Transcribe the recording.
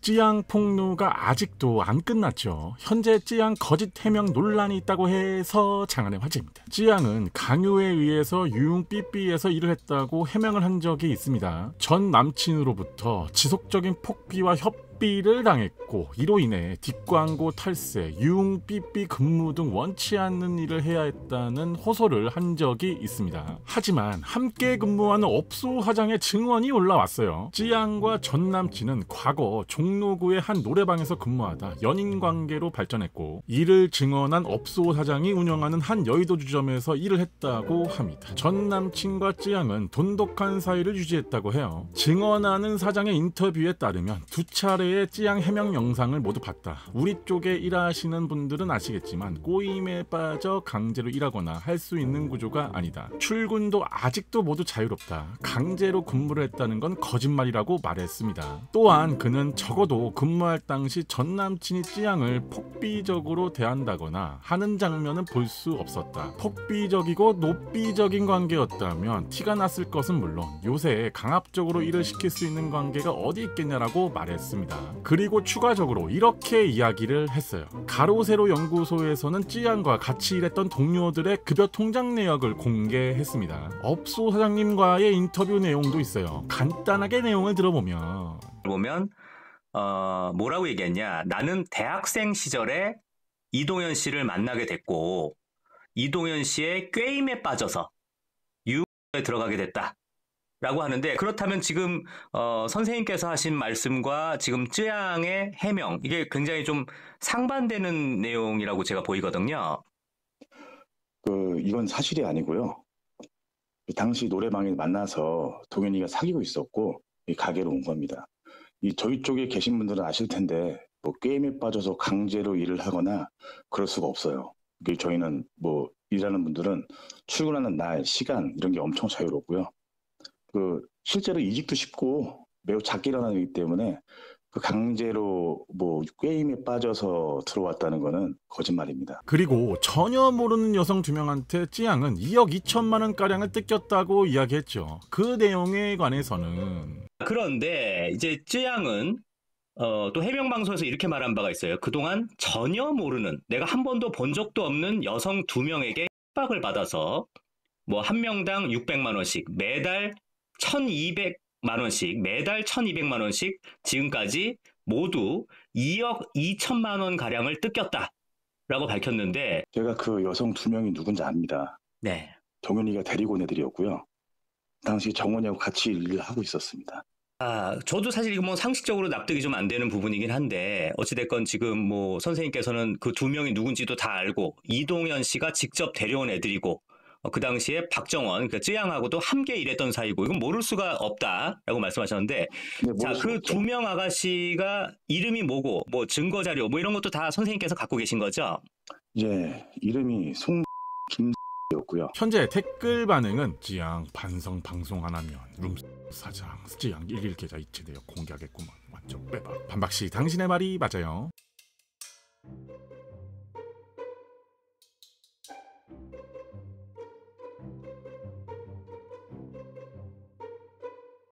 찌양 폭로가 아직도 안 끝났죠. 현재 찌양 거짓 해명 논란이 있다고 해서 장안의 화제입니다. 찌양은 강요에 의해서 유흥 삐삐에서 일을 했다고 해명을 한 적이 있습니다. 전 남친으로부터 지속적인 폭비와 협 삐삐를 당했고 이로 인해 뒷광고 탈세, 유흥 삐삐 근무 등 원치 않는 일을 해야 했다는 호소를 한 적이 있습니다. 하지만 함께 근무하는 업소 화장의 증언이 올라왔어요. 지양과전 남친은 과거 종로구의 한 노래방에서 근무하다 연인 관계로 발전했고 이를 증언한 업소 사장이 운영하는 한 여의도 주점에서 일을 했다고 합니다. 전 남친과 지양은 돈독한 사이를 유지했다고 해요. 증언하는 사장의 인터뷰에 따르면 두 차례 어제의 찌양 해명 영상을 모두 봤다. 우리 쪽에 일하시는 분들은 아시겠지만 꼬임에 빠져 강제로 일하거나 할 수 있는 구조가 아니다. 출근도 아직도 모두 자유롭다. 강제로 근무를 했다는 건 거짓말이라고 말했습니다. 또한 그는 적어도 근무할 당시 전 남친이 찌양을 폭비적으로 대한다거나 하는 장면은 볼 수 없었다. 폭비적이고 높비적인 관계였다면 티가 났을 것은 물론 요새 강압적으로 일을 시킬 수 있는 관계가 어디 있겠냐라고 말했습니다. 그리고 추가적으로 이렇게 이야기를 했어요. 가로세로 연구소에서는 찌안과 같이 일했던 동료들의 급여 통장 내역을 공개했습니다. 업소 사장님과의 인터뷰 내용도 있어요. 간단하게 내용을 들어보면 보면 어, 뭐라고 얘기했냐? 나는 대학생 시절에 이동현 씨를 만나게 됐고 이동현 씨의 게임에 빠져서 유에 들어가게 됐다. 라고 하는데 그렇다면 지금 어, 선생님께서 하신 말씀과 지금 쯔양의 해명 이게 굉장히 좀 상반되는 내용이라고 제가 보이거든요. 그 이건 사실이 아니고요. 그 당시 노래방에 만나서 동현이가 사귀고 있었고 이 가게로 온 겁니다. 이 저희 쪽에 계신 분들은 아실 텐데 뭐 게임에 빠져서 강제로 일을 하거나 그럴 수가 없어요. 저희는 뭐 일하는 분들은 출근하는 날, 시간 이런 게 엄청 자유롭고요. 그 실제로 이직도 쉽고 매우 작게 일어나기 때문에 그 강제로 뭐 게임에 빠져서 들어왔다는 거는 거짓말입니다. 그리고 전혀 모르는 여성 두 명한테 찌양은 2억 2천만 원가량을 뜯겼다고 이야기했죠. 그 내용에 관해서는 그런데 이제 찌양은 어, 또 해명방송에서 이렇게 말한 바가 있어요. 그동안 전혀 모르는, 내가 한 번도 본 적도 없는 여성 두 명에게 협박을 받아서 뭐 한 명당 600만 원씩 매달 1,200만 원씩 매달 1,200만 원씩 지금까지 모두 2억 2천만 원 가량을 뜯겼다라고 밝혔는데 제가 그 여성 두 명이 누군지 압니다. 네. 정윤이가 데리고 온 애들이었고요. 그 당시 정원이하고 같이 일을 하고 있었습니다. 아, 저도 사실 이거 뭐 상식적으로 납득이 좀 안 되는 부분이긴 한데 어찌됐건 지금 뭐 선생님께서는 그 두 명이 누군지도 다 알고 이동현 씨가 직접 데려온 애들이고 어, 그 당시에 박정원, 그 쯔양하고도 함께 일했던 사이고 이건 모를 수가 없다라고 말씀하셨는데 네, 자그 두 명 아가씨가 이름이 뭐고 뭐 증거 자료 뭐 이런 것도 다 선생님께서 갖고 계신 거죠? 예, 이름이 송 김였고요. 현재 댓글 반응은 쯔양 반성 방송 안하면룸 사장 쯔양 일일 계좌 이체되어 공개하겠구만 완전 빼박 반박 씨, 당신의 말이 맞아요.